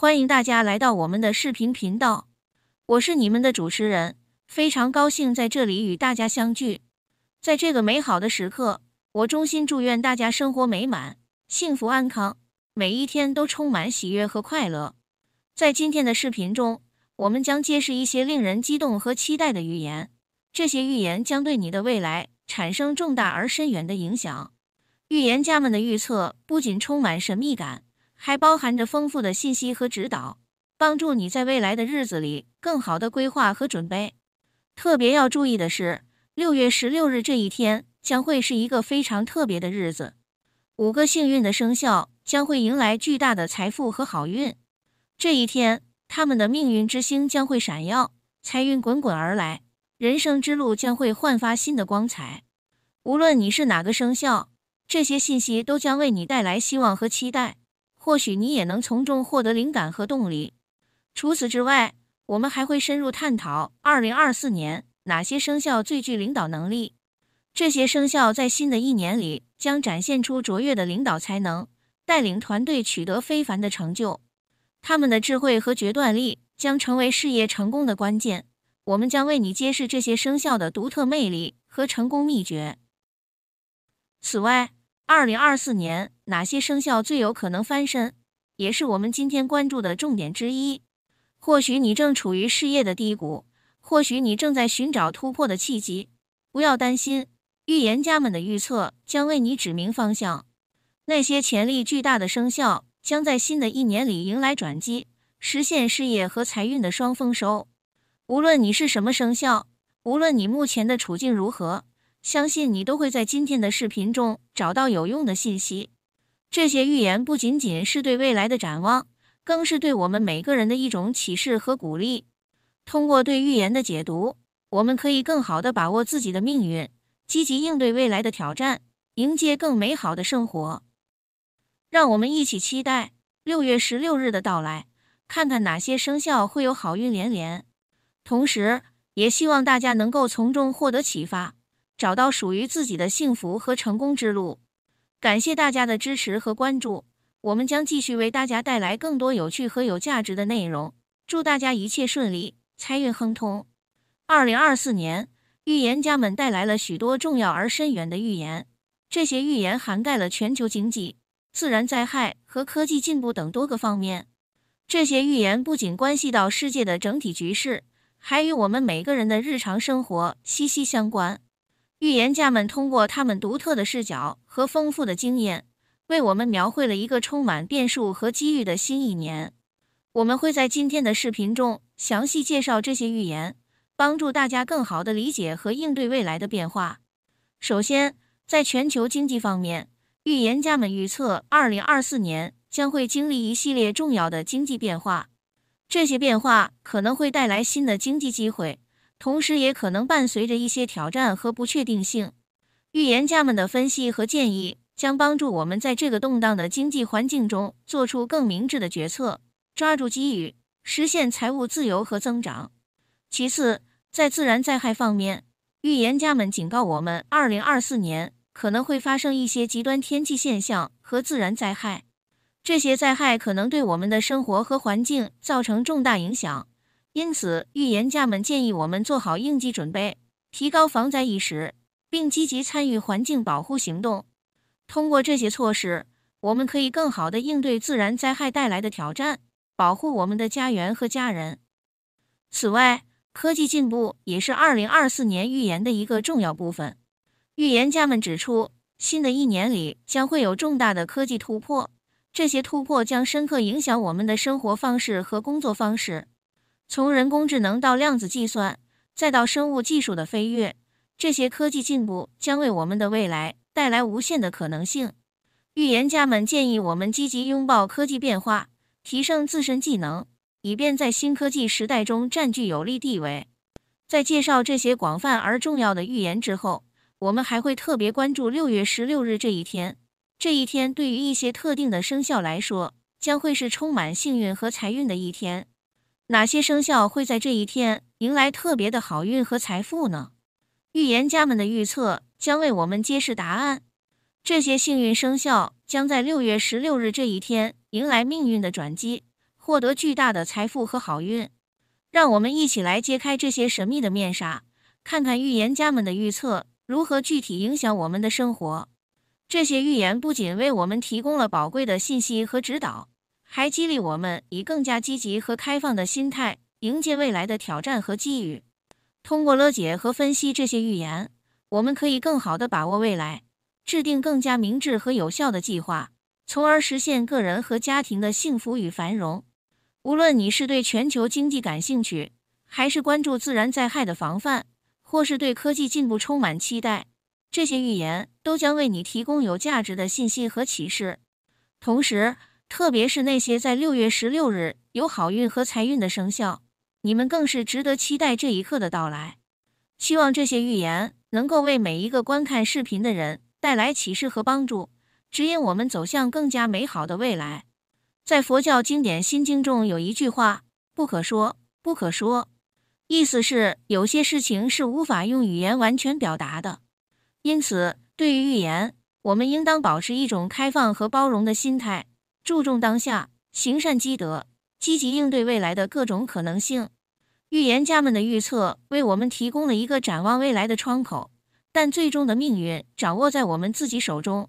欢迎大家来到我们的视频频道，我是你们的主持人，非常高兴在这里与大家相聚。在这个美好的时刻，我衷心祝愿大家生活美满、幸福安康，每一天都充满喜悦和快乐。在今天的视频中，我们将揭示一些令人激动和期待的预言，这些预言将对你的未来产生重大而深远的影响。预言家们的预测不仅充满神秘感。还包含着丰富的信息和指导，帮助你在未来的日子里更好的规划和准备。特别要注意的是，六月十六日这一天将会是一个非常特别的日子。五个幸运的生肖将会迎来巨大的财富和好运。这一天，他们的命运之星将会闪耀，财运滚滚而来，人生之路将会焕发新的光彩。无论你是哪个生肖，这些信息都将为你带来希望和期待。或许你也能从中获得灵感和动力。除此之外，我们还会深入探讨2024年哪些生肖最具领导能力。这些生肖在新的一年里将展现出卓越的领导才能，带领团队取得非凡的成就。他们的智慧和决断力将成为事业成功的关键。我们将为你揭示这些生肖的独特魅力和成功秘诀。此外，二零二四年哪些生肖最有可能翻身，也是我们今天关注的重点之一。或许你正处于事业的低谷，或许你正在寻找突破的契机。不要担心，预言家们的预测将为你指明方向。那些潜力巨大的生肖将在新的一年里迎来转机，实现事业和财运的双丰收。无论你是什么生肖，无论你目前的处境如何。相信你都会在今天的视频中找到有用的信息。这些预言不仅仅是对未来的展望，更是对我们每个人的一种启示和鼓励。通过对预言的解读，我们可以更好地把握自己的命运，积极应对未来的挑战，迎接更美好的生活。让我们一起期待六月十六日的到来，看看哪些生肖会有好运连连。同时，也希望大家能够从中获得启发。找到属于自己的幸福和成功之路。感谢大家的支持和关注，我们将继续为大家带来更多有趣和有价值的内容。祝大家一切顺利，财运亨通。二零二四年，预言家们带来了许多重要而深远的预言，这些预言涵盖了全球经济、自然灾害和科技进步等多个方面。这些预言不仅关系到世界的整体局势，还与我们每个人的日常生活息息相关。预言家们通过他们独特的视角和丰富的经验，为我们描绘了一个充满变数和机遇的新一年。我们会在今天的视频中详细介绍这些预言，帮助大家更好的理解和应对未来的变化。首先，在全球经济方面，预言家们预测，二零二四年将会经历一系列重要的经济变化，这些变化可能会带来新的经济机会。同时，也可能伴随着一些挑战和不确定性。预言家们的分析和建议将帮助我们在这个动荡的经济环境中做出更明智的决策，抓住机遇，实现财务自由和增长。其次，在自然灾害方面，预言家们警告我们，2024年可能会发生一些极端天气现象和自然灾害，这些灾害可能对我们的生活和环境造成重大影响。因此，预言家们建议我们做好应急准备，提高防灾意识，并积极参与环境保护行动。通过这些措施，我们可以更好地应对自然灾害带来的挑战，保护我们的家园和家人。此外，科技进步也是2024年预言的一个重要部分。预言家们指出，新的一年里将会有重大的科技突破，这些突破将深刻影响我们的生活方式和工作方式。从人工智能到量子计算，再到生物技术的飞跃，这些科技进步将为我们的未来带来无限的可能性。预言家们建议我们积极拥抱科技变化，提升自身技能，以便在新科技时代中占据有利地位。在介绍这些广泛而重要的预言之后，我们还会特别关注六月十六日这一天。这一天对于一些特定的生肖来说，将会是充满幸运和财运的一天。哪些生肖会在这一天迎来特别的好运和财富呢？预言家们的预测将为我们揭示答案。这些幸运生肖将在六月十六日这一天迎来命运的转机，获得巨大的财富和好运。让我们一起来揭开这些神秘的面纱，看看预言家们的预测如何具体影响我们的生活。这些预言不仅为我们提供了宝贵的信息和指导。还激励我们以更加积极和开放的心态迎接未来的挑战和机遇。通过了解和分析这些预言，我们可以更好地把握未来，制定更加明智和有效的计划，从而实现个人和家庭的幸福与繁荣。无论你是对全球经济感兴趣，还是关注自然灾害的防范，或是对科技进步充满期待，这些预言都将为你提供有价值的信息和启示，同时。特别是那些在六月十六日有好运和财运的生肖，你们更是值得期待这一刻的到来。希望这些预言能够为每一个观看视频的人带来启示和帮助，指引我们走向更加美好的未来。在佛教经典《心经》中有一句话：“不可说，不可说”，意思是有些事情是无法用语言完全表达的。因此，对于预言，我们应当保持一种开放和包容的心态。注重当下，行善积德，积极应对未来的各种可能性。预言家们的预测为我们提供了一个展望未来的窗口，但最终的命运掌握在我们自己手中。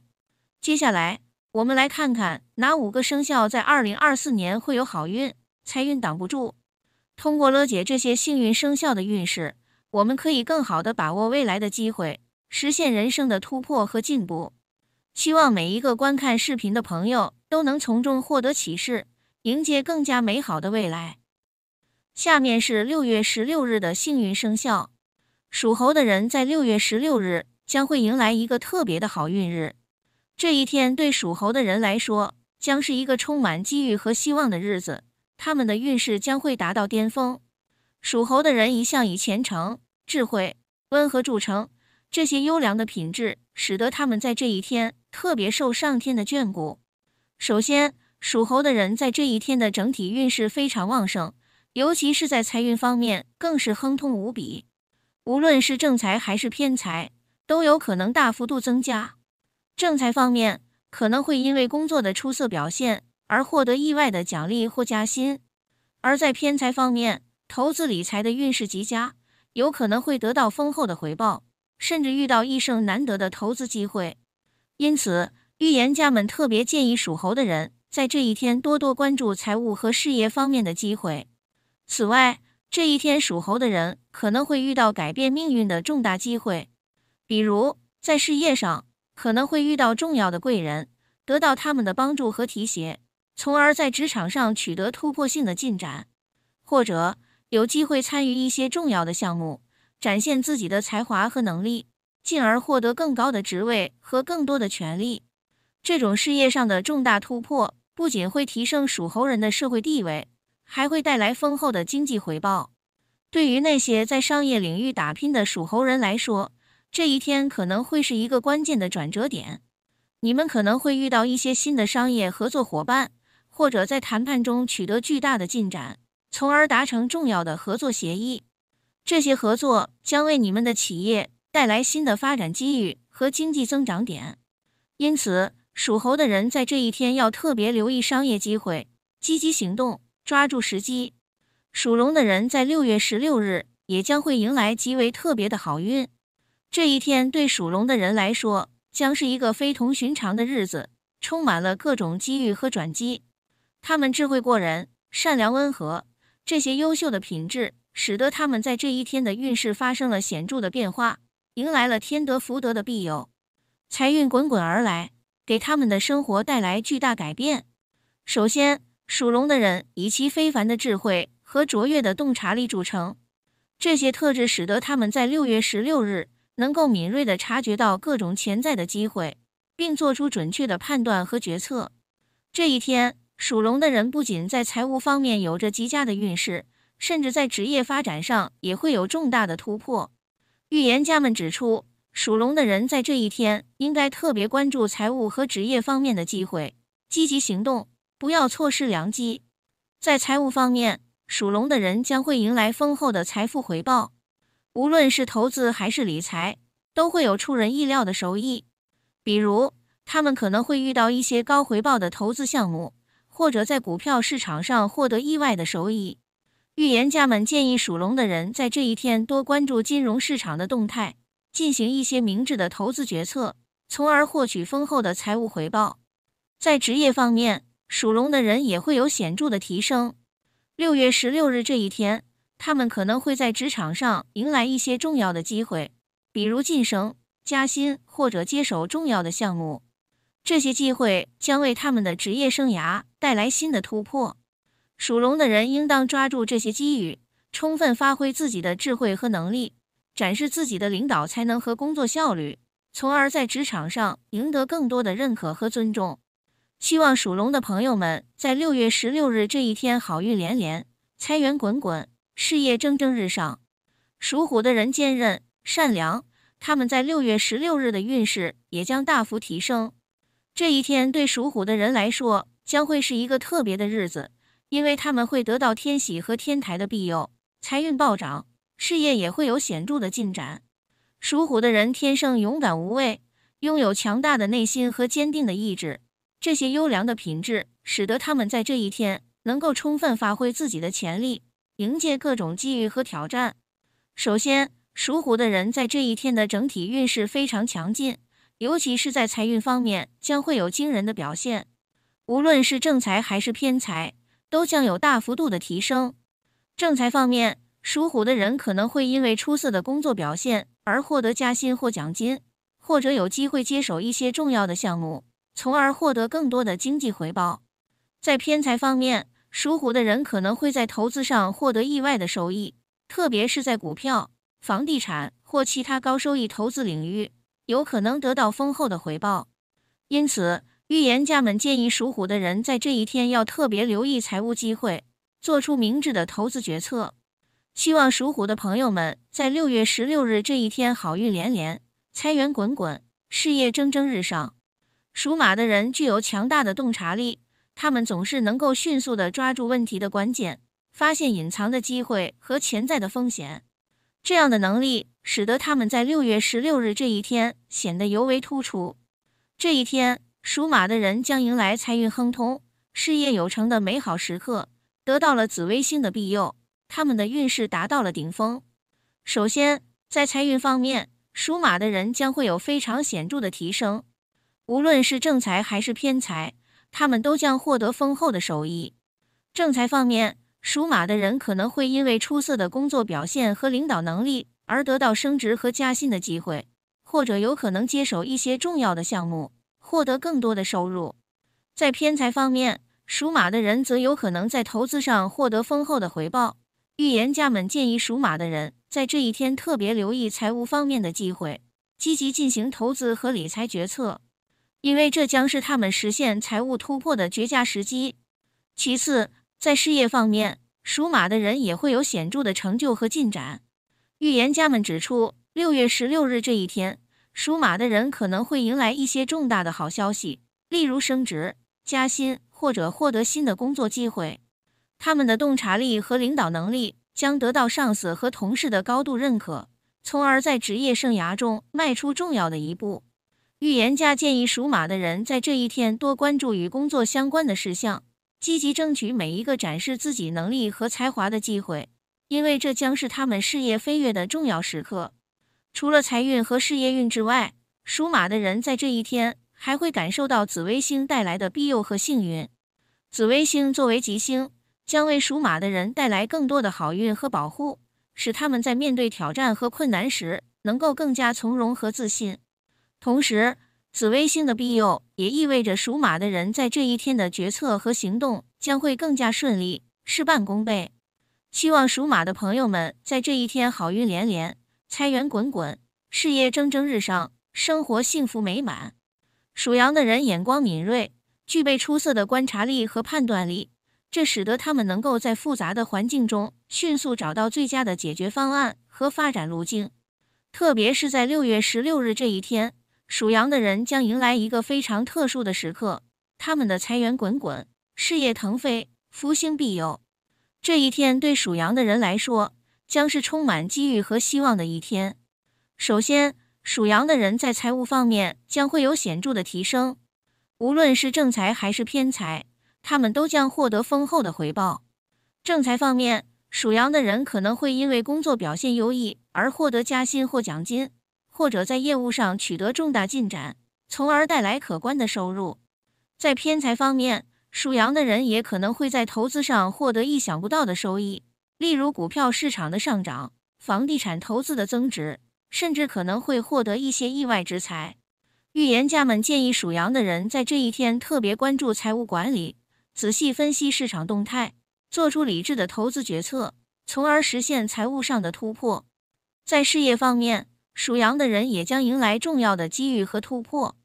接下来，我们来看看哪五个生肖在二零二四年会有好运，财运挡不住。通过了解这些幸运生肖的运势，我们可以更好的把握未来的机会，实现人生的突破和进步。希望每一个观看视频的朋友。都能从中获得启示，迎接更加美好的未来。下面是六月十六日的幸运生肖。属猴的人在六月十六日将会迎来一个特别的好运日。这一天对属猴的人来说，将是一个充满机遇和希望的日子。他们的运势将会达到巅峰。属猴的人一向以虔诚、智慧、温和著称，这些优良的品质使得他们在这一天特别受上天的眷顾。首先，属猴的人在这一天的整体运势非常旺盛，尤其是在财运方面更是亨通无比。无论是正财还是偏财，都有可能大幅度增加。正财方面，可能会因为工作的出色表现而获得意外的奖励或加薪；而在偏财方面，投资理财的运势极佳，有可能会得到丰厚的回报，甚至遇到一生难得的投资机会。因此，预言家们特别建议属猴的人在这一天多多关注财务和事业方面的机会。此外，这一天属猴的人可能会遇到改变命运的重大机会，比如在事业上可能会遇到重要的贵人，得到他们的帮助和提携，从而在职场上取得突破性的进展，或者有机会参与一些重要的项目，展现自己的才华和能力，进而获得更高的职位和更多的权利。这种事业上的重大突破不仅会提升属猴人的社会地位，还会带来丰厚的经济回报。对于那些在商业领域打拼的属猴人来说，这一天可能会是一个关键的转折点。你们可能会遇到一些新的商业合作伙伴，或者在谈判中取得巨大的进展，从而达成重要的合作协议。这些合作将为你们的企业带来新的发展机遇和经济增长点。因此，属猴的人在这一天要特别留意商业机会，积极行动，抓住时机。属龙的人在六月十六日也将会迎来极为特别的好运。这一天对属龙的人来说，将是一个非同寻常的日子，充满了各种机遇和转机。他们智慧过人，善良温和，这些优秀的品质使得他们在这一天的运势发生了显著的变化，迎来了天德福德的庇佑，财运滚滚而来。给他们的生活带来巨大改变。首先，属龙的人以其非凡的智慧和卓越的洞察力著称，这些特质使得他们在六月十六日能够敏锐地察觉到各种潜在的机会，并做出准确的判断和决策。这一天，属龙的人不仅在财务方面有着极佳的运势，甚至在职业发展上也会有重大的突破。预言家们指出。属龙的人在这一天应该特别关注财务和职业方面的机会，积极行动，不要错失良机。在财务方面，属龙的人将会迎来丰厚的财富回报，无论是投资还是理财，都会有出人意料的收益。比如，他们可能会遇到一些高回报的投资项目，或者在股票市场上获得意外的收益。预言家们建议属龙的人在这一天多关注金融市场的动态。进行一些明智的投资决策，从而获取丰厚的财务回报。在职业方面，属龙的人也会有显著的提升。六月十六日这一天，他们可能会在职场上迎来一些重要的机会，比如晋升、加薪或者接手重要的项目。这些机会将为他们的职业生涯带来新的突破。属龙的人应当抓住这些机遇，充分发挥自己的智慧和能力。展示自己的领导才能和工作效率，从而在职场上赢得更多的认可和尊重。希望属龙的朋友们在六月十六日这一天好运连连，财源滚滚，事业蒸蒸日上。属虎的人坚韧善良，他们在六月十六日的运势也将大幅提升。这一天对属虎的人来说将会是一个特别的日子，因为他们会得到天喜和天台的庇佑，财运暴涨。事业也会有显著的进展。属虎的人天生勇敢无畏，拥有强大的内心和坚定的意志。这些优良的品质使得他们在这一天能够充分发挥自己的潜力，迎接各种机遇和挑战。首先，属虎的人在这一天的整体运势非常强劲，尤其是在财运方面将会有惊人的表现。无论是正财还是偏财，都将有大幅度的提升。正财方面，属虎的人可能会因为出色的工作表现而获得加薪或奖金，或者有机会接手一些重要的项目，从而获得更多的经济回报。在偏财方面，属虎的人可能会在投资上获得意外的收益，特别是在股票、房地产或其他高收益投资领域，有可能得到丰厚的回报。因此，预言家们建议属虎的人在这一天要特别留意财务机会，做出明智的投资决策。希望属虎的朋友们在六月十六日这一天好运连连，财源滚滚，事业蒸蒸日上。属马的人具有强大的洞察力，他们总是能够迅速的抓住问题的关键，发现隐藏的机会和潜在的风险。这样的能力使得他们在六月十六日这一天显得尤为突出。这一天，属马的人将迎来财运亨通、事业有成的美好时刻，得到了紫微星的庇佑。他们的运势达到了顶峰。首先，在财运方面，属马的人将会有非常显著的提升。无论是正财还是偏财，他们都将获得丰厚的收益。正财方面，属马的人可能会因为出色的工作表现和领导能力而得到升职和加薪的机会，或者有可能接手一些重要的项目，获得更多的收入。在偏财方面，属马的人则有可能在投资上获得丰厚的回报。预言家们建议属马的人在这一天特别留意财务方面的机会，积极进行投资和理财决策，因为这将是他们实现财务突破的绝佳时机。其次，在事业方面，属马的人也会有显著的成就和进展。预言家们指出，六月十六日这一天，属马的人可能会迎来一些重大的好消息，例如升职、加薪或者获得新的工作机会。他们的洞察力和领导能力将得到上司和同事的高度认可，从而在职业生涯中迈出重要的一步。预言家建议属马的人在这一天多关注与工作相关的事项，积极争取每一个展示自己能力和才华的机会，因为这将是他们事业飞跃的重要时刻。除了财运和事业运之外，属马的人在这一天还会感受到紫微星带来的庇佑和幸运。紫微星作为吉星。将为属马的人带来更多的好运和保护，使他们在面对挑战和困难时能够更加从容和自信。同时，紫微星的庇佑也意味着属马的人在这一天的决策和行动将会更加顺利，事半功倍。希望属马的朋友们在这一天好运连连，财源滚滚，事业蒸蒸日上，生活幸福美满。属羊的人眼光敏锐，具备出色的观察力和判断力。这使得他们能够在复杂的环境中迅速找到最佳的解决方案和发展路径。特别是在六月十六日这一天，属羊的人将迎来一个非常特殊的时刻，他们的财源滚滚，事业腾飞，福星庇佑。这一天对属羊的人来说将是充满机遇和希望的一天。首先，属羊的人在财务方面将会有显著的提升，无论是正财还是偏财。他们都将获得丰厚的回报。正财方面，属羊的人可能会因为工作表现优异而获得加薪或奖金，或者在业务上取得重大进展，从而带来可观的收入。在偏财方面，属羊的人也可能会在投资上获得意想不到的收益，例如股票市场的上涨、房地产投资的增值，甚至可能会获得一些意外之财。预言家们建议属羊的人在这一天特别关注财务管理。仔细分析市场动态，做出理智的投资决策，从而实现财务上的突破。在事业方面，属羊的人也将迎来重要的机遇和突破。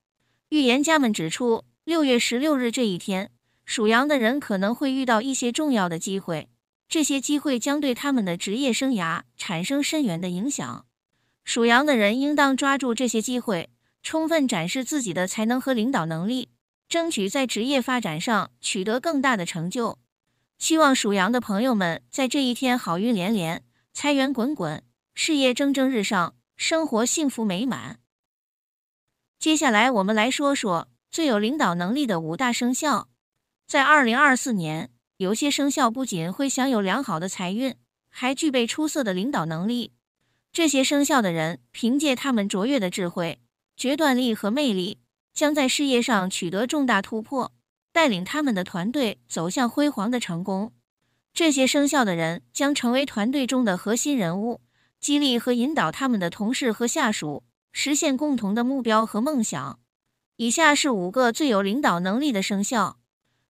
预言家们指出，六月十六日这一天，属羊的人可能会遇到一些重要的机会，这些机会将对他们的职业生涯产生深远的影响。属羊的人应当抓住这些机会，充分展示自己的才能和领导能力。争取在职业发展上取得更大的成就。希望属羊的朋友们在这一天好运连连，财源滚滚，事业蒸蒸日上，生活幸福美满。接下来，我们来说说最有领导能力的五大生肖。在2024年，有些生肖不仅会享有良好的财运，还具备出色的领导能力。这些生肖的人凭借他们卓越的智慧、决断力和魅力。将在事业上取得重大突破，带领他们的团队走向辉煌的成功。这些生肖的人将成为团队中的核心人物，激励和引导他们的同事和下属实现共同的目标和梦想。以下是五个最有领导能力的生肖。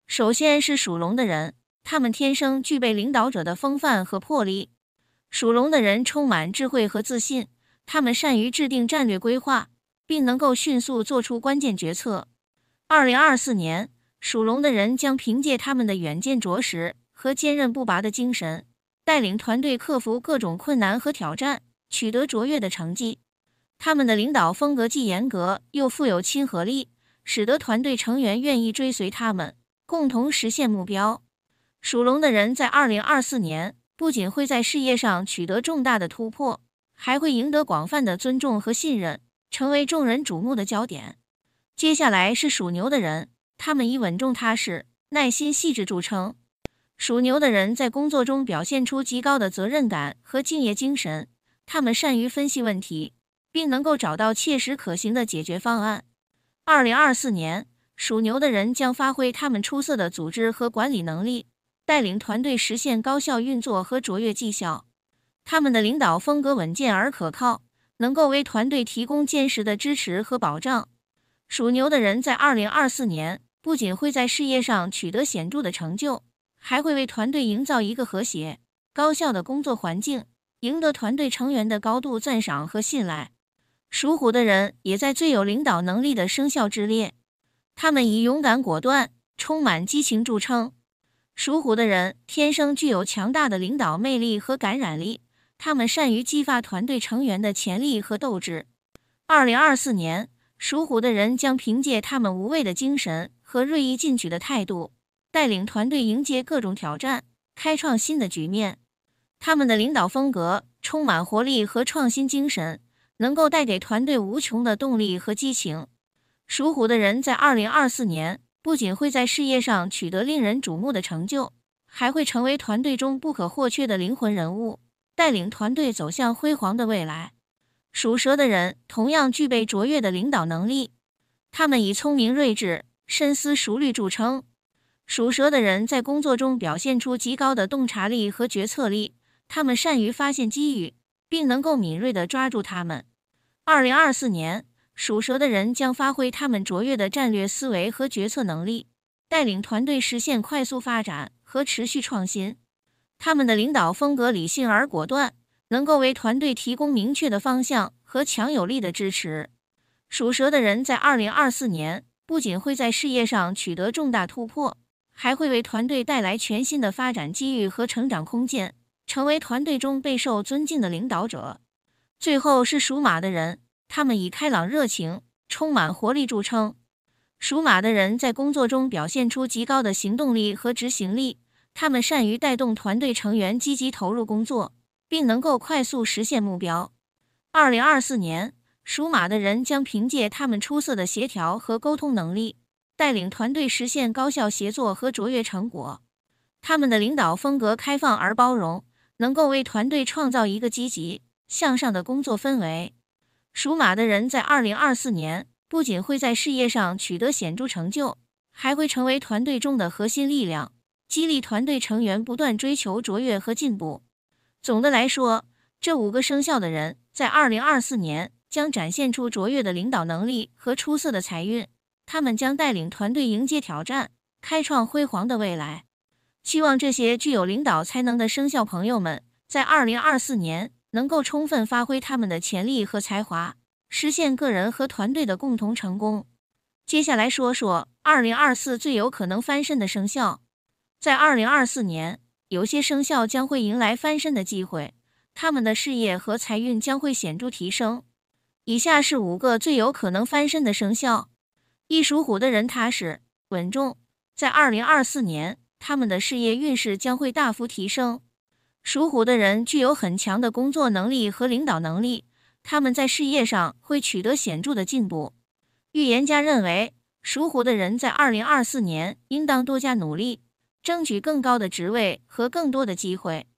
首先是属龙的人，他们天生具备领导者的风范和魄力。属龙的人充满智慧和自信，他们善于制定战略规划。并能够迅速做出关键决策。二零二四年，属龙的人将凭借他们的远见卓识和坚韧不拔的精神，带领团队克服各种困难和挑战，取得卓越的成绩。他们的领导风格既严格又富有亲和力，使得团队成员愿意追随他们，共同实现目标。属龙的人在二零二四年不仅会在事业上取得重大的突破，还会赢得广泛的尊重和信任。成为众人瞩目的焦点。接下来是属牛的人，他们以稳重踏实、耐心细致著称。属牛的人在工作中表现出极高的责任感和敬业精神，他们善于分析问题，并能够找到切实可行的解决方案。二零二四年，属牛的人将发挥他们出色的组织和管理能力，带领团队实现高效运作和卓越绩效。他们的领导风格稳健而可靠。能够为团队提供坚实的支持和保障。属牛的人在二零二四年不仅会在事业上取得显著的成就，还会为团队营造一个和谐、高效的工作环境，赢得团队成员的高度赞赏和信赖。属虎的人也在最有领导能力的生肖之列，他们以勇敢果断、充满激情著称。属虎的人天生具有强大的领导魅力和感染力。他们善于激发团队成员的潜力和斗志。二零二四年，属虎的人将凭借他们无畏的精神和锐意进取的态度，带领团队迎接各种挑战，开创新的局面。他们的领导风格充满活力和创新精神，能够带给团队无穷的动力和激情。属虎的人在二零二四年不仅会在事业上取得令人瞩目的成就，还会成为团队中不可或缺的灵魂人物。带领团队走向辉煌的未来。属蛇的人同样具备卓越的领导能力，他们以聪明睿智、深思熟虑著称。属蛇的人在工作中表现出极高的洞察力和决策力，他们善于发现机遇，并能够敏锐地抓住他们。二零二四年，属蛇的人将发挥他们卓越的战略思维和决策能力，带领团队实现快速发展和持续创新。他们的领导风格理性而果断，能够为团队提供明确的方向和强有力的支持。属蛇的人在二零二四年不仅会在事业上取得重大突破，还会为团队带来全新的发展机遇和成长空间，成为团队中备受尊敬的领导者。最后是属马的人，他们以开朗、热情、充满活力著称。属马的人在工作中表现出极高的行动力和执行力。他们善于带动团队成员积极投入工作，并能够快速实现目标。二零二四年，属马的人将凭借他们出色的协调和沟通能力，带领团队实现高效协作和卓越成果。他们的领导风格开放而包容，能够为团队创造一个积极向上的工作氛围。属马的人在二零二四年不仅会在事业上取得显著成就，还会成为团队中的核心力量。激励团队成员不断追求卓越和进步。总的来说，这五个生肖的人在二零二四年将展现出卓越的领导能力和出色的财运。他们将带领团队迎接挑战，开创辉煌的未来。希望这些具有领导才能的生肖朋友们在二零二四年能够充分发挥他们的潜力和才华，实现个人和团队的共同成功。接下来说说二零二四最有可能翻身的生肖。在二零二四年，有些生肖将会迎来翻身的机会，他们的事业和财运将会显著提升。以下是五个最有可能翻身的生肖：一属虎的人踏实稳重，在二零二四年他们的事业运势将会大幅提升。属虎的人具有很强的工作能力和领导能力，他们在事业上会取得显著的进步。预言家认为，属虎的人在二零二四年应当多加努力。争取更高的职位和更多的机会。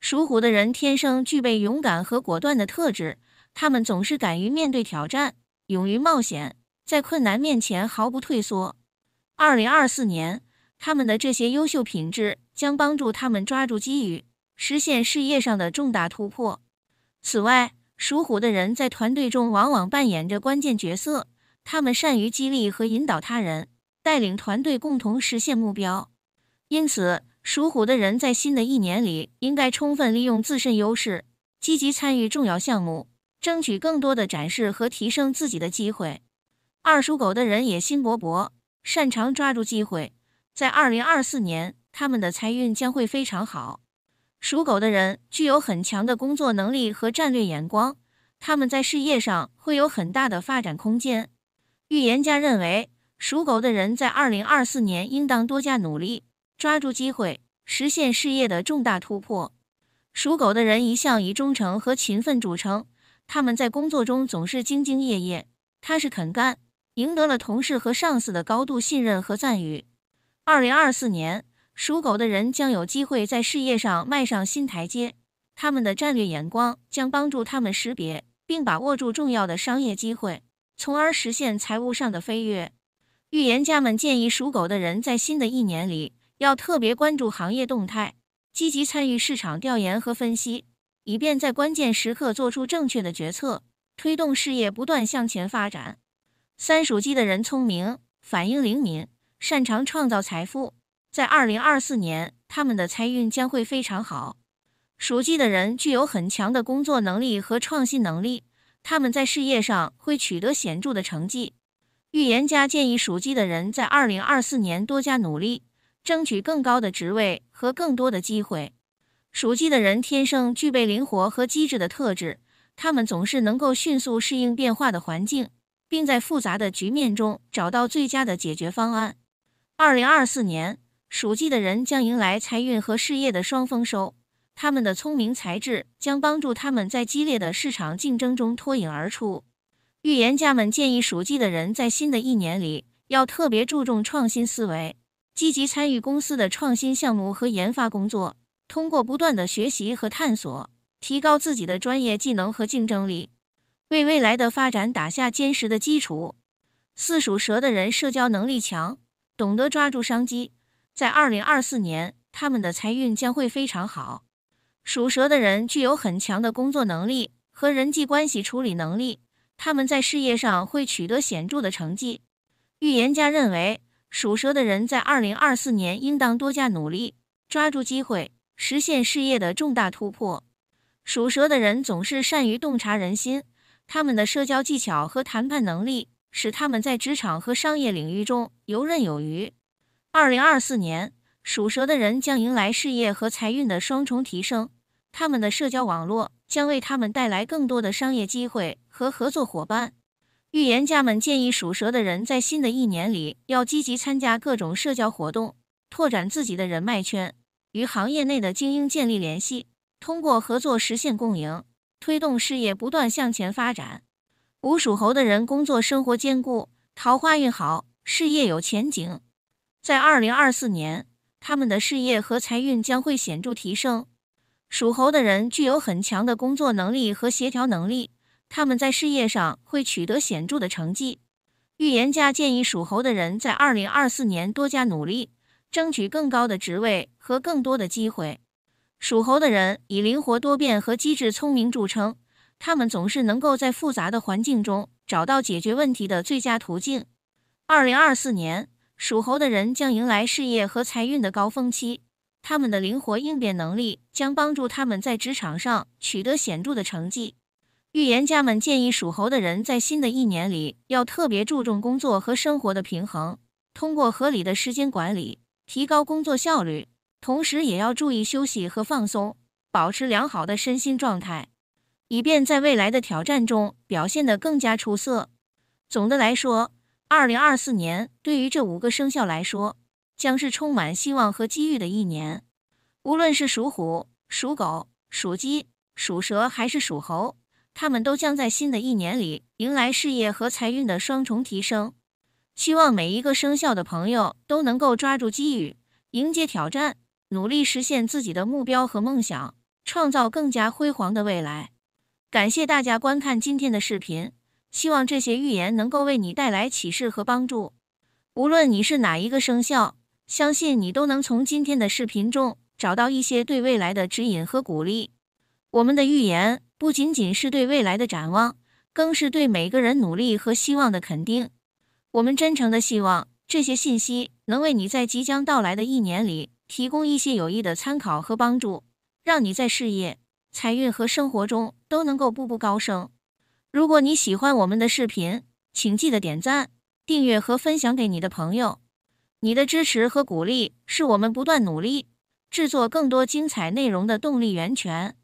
属虎的人天生具备勇敢和果断的特质，他们总是敢于面对挑战，勇于冒险，在困难面前毫不退缩。二零二四年，他们的这些优秀品质将帮助他们抓住机遇，实现事业上的重大突破。此外，属虎的人在团队中往往扮演着关键角色，他们善于激励和引导他人，带领团队共同实现目标。因此，属虎的人在新的一年里应该充分利用自身优势，积极参与重要项目，争取更多的展示和提升自己的机会。二属狗的人野心勃勃，擅长抓住机会，在二零二四年他们的财运将会非常好。属狗的人具有很强的工作能力和战略眼光，他们在事业上会有很大的发展空间。预言家认为，属狗的人在二零二四年应当多加努力。抓住机会，实现事业的重大突破。属狗的人一向以忠诚和勤奋著称，他们在工作中总是兢兢业业、踏实肯干，赢得了同事和上司的高度信任和赞誉。二零二四年，属狗的人将有机会在事业上迈上新台阶，他们的战略眼光将帮助他们识别并把握住重要的商业机会，从而实现财务上的飞跃。预言家们建议属狗的人在新的一年里。要特别关注行业动态，积极参与市场调研和分析，以便在关键时刻做出正确的决策，推动事业不断向前发展。三属鸡的人聪明，反应灵敏，擅长创造财富。在二零二四年，他们的财运将会非常好。属鸡的人具有很强的工作能力和创新能力，他们在事业上会取得显著的成绩。预言家建议属鸡的人在二零二四年多加努力。争取更高的职位和更多的机会。属鸡的人天生具备灵活和机智的特质，他们总是能够迅速适应变化的环境，并在复杂的局面中找到最佳的解决方案。二零二四年，属鸡的人将迎来财运和事业的双丰收，他们的聪明才智将帮助他们在激烈的市场竞争中脱颖而出。预言家们建议属鸡的人在新的一年里要特别注重创新思维。积极参与公司的创新项目和研发工作，通过不断的学习和探索，提高自己的专业技能和竞争力，为未来的发展打下坚实的基础。四属蛇的人社交能力强，懂得抓住商机，在二零二四年他们的财运将会非常好。属蛇的人具有很强的工作能力和人际关系处理能力，他们在事业上会取得显著的成绩。预言家认为。属蛇的人在二零二四年应当多加努力，抓住机会，实现事业的重大突破。属蛇的人总是善于洞察人心，他们的社交技巧和谈判能力使他们在职场和商业领域中游刃有余。二零二四年，属蛇的人将迎来事业和财运的双重提升，他们的社交网络将为他们带来更多的商业机会和合作伙伴。预言家们建议属蛇的人在新的一年里要积极参加各种社交活动，拓展自己的人脉圈，与行业内的精英建立联系，通过合作实现共赢，推动事业不断向前发展。属猴的人工作生活兼顾，桃花运好，事业有前景。在二零二四年，他们的事业和财运将会显著提升。属猴的人具有很强的工作能力和协调能力。他们在事业上会取得显著的成绩。预言家建议属猴的人在2024年多加努力，争取更高的职位和更多的机会。属猴的人以灵活多变和机智聪明著称，他们总是能够在复杂的环境中找到解决问题的最佳途径。2024年，属猴的人将迎来事业和财运的高峰期，他们的灵活应变能力将帮助他们在职场上取得显著的成绩。预言家们建议属猴的人在新的一年里要特别注重工作和生活的平衡，通过合理的时间管理提高工作效率，同时也要注意休息和放松，保持良好的身心状态，以便在未来的挑战中表现得更加出色。总的来说，二零二四年对于这五个生肖来说将是充满希望和机遇的一年。无论是属虎、属狗、属鸡、属蛇还是属猴，他们都将在新的一年里迎来事业和财运的双重提升。希望每一个生肖的朋友都能够抓住机遇，迎接挑战，努力实现自己的目标和梦想，创造更加辉煌的未来。感谢大家观看今天的视频，希望这些预言能够为你带来启示和帮助。无论你是哪一个生肖，相信你都能从今天的视频中找到一些对未来的指引和鼓励。我们的预言。不仅仅是对未来的展望，更是对每个人努力和希望的肯定。我们真诚的希望这些信息能为你在即将到来的一年里提供一些有益的参考和帮助，让你在事业、财运和生活中都能够步步高升。如果你喜欢我们的视频，请记得点赞、订阅和分享给你的朋友。你的支持和鼓励是我们不断努力制作更多精彩内容的动力源泉。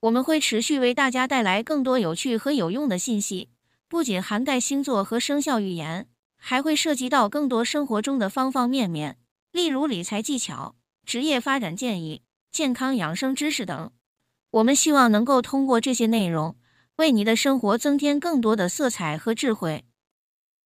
我们会持续为大家带来更多有趣和有用的信息，不仅涵盖星座和生肖预言，还会涉及到更多生活中的方方面面，例如理财技巧、职业发展建议、健康养生知识等。我们希望能够通过这些内容，为你的生活增添更多的色彩和智慧。